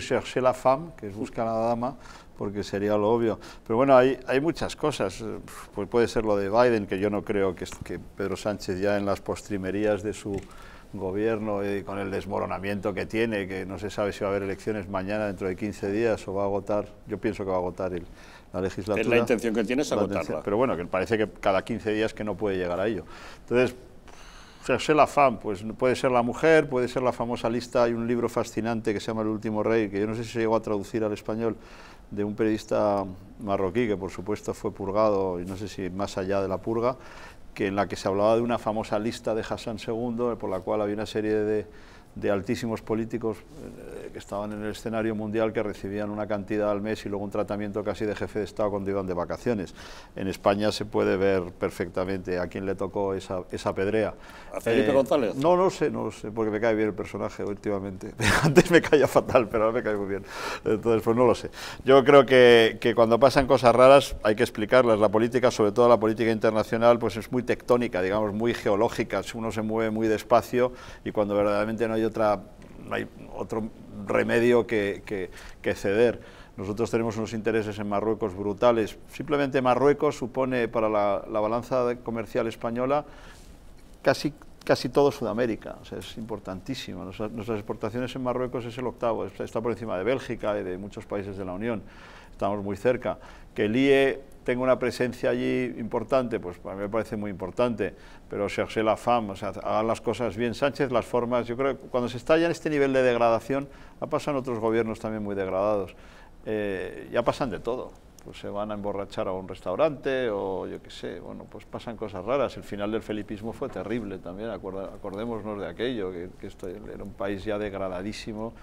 chercher la femme, que es buscar a la dama, porque sería lo obvio. Pero bueno, hay, hay muchas cosas. Pues puede ser lo de Biden, que yo no creo que, que Pedro Sánchez ya en las postrimerías de su gobierno y eh, con el desmoronamiento que tiene, que no se sabe si va a haber elecciones mañana, dentro de 15 días, o va a agotar, yo pienso que va a agotar la legislatura. Es la intención que tiene es agotarla. Pero bueno, que parece que cada 15 días que no puede llegar a ello. Entonces, la Fam, pues puede ser la mujer, puede ser la famosa lista, hay un libro fascinante que se llama El último rey, que yo no sé si se llegó a traducir al español, de un periodista marroquí que por supuesto fue purgado, y no sé si más allá de la purga, que en la que se hablaba de una famosa lista de Hassan II, por la cual había una serie de, de altísimos políticos eh, que estaban en el escenario mundial que recibían una cantidad al mes y luego un tratamiento casi de jefe de Estado cuando iban de vacaciones. En España se puede ver perfectamente a quién le tocó esa, esa pedrea. ¿A Felipe eh, González? No, no sé, no sé, porque me cae bien el personaje últimamente. Antes me caía fatal, pero ahora me cae muy bien. Entonces, pues no lo sé. Yo creo que, que cuando pasan cosas raras hay que explicarlas. La política, sobre todo la política internacional, pues es muy tectónica, digamos, muy geológica. Uno se mueve muy despacio y cuando verdaderamente no hay otra, no hay otro remedio que, que, ceder. Nosotros tenemos unos intereses en Marruecos brutales. Simplemente Marruecos supone para la, la balanza comercial española casi casi todo Sudamérica, es importantísimo. Nuestras, exportaciones en Marruecos es el octavo, está por encima de Bélgica y de muchos países de la Unión, estamos muy cerca. Que el IE tenga una presencia allí importante, pues a mí me parece muy importante, pero Sergio la fama, o sea, hagan las cosas bien Sánchez, las formas, yo creo que cuando se está ya en este nivel de degradación, ha pasado otros gobiernos también muy degradados, eh, ya pasan de todo pues se van a emborrachar a un restaurante o yo qué sé, bueno, pues pasan cosas raras. El final del felipismo fue terrible también, acordémonos de aquello, que, esto era un país ya degradadísimo,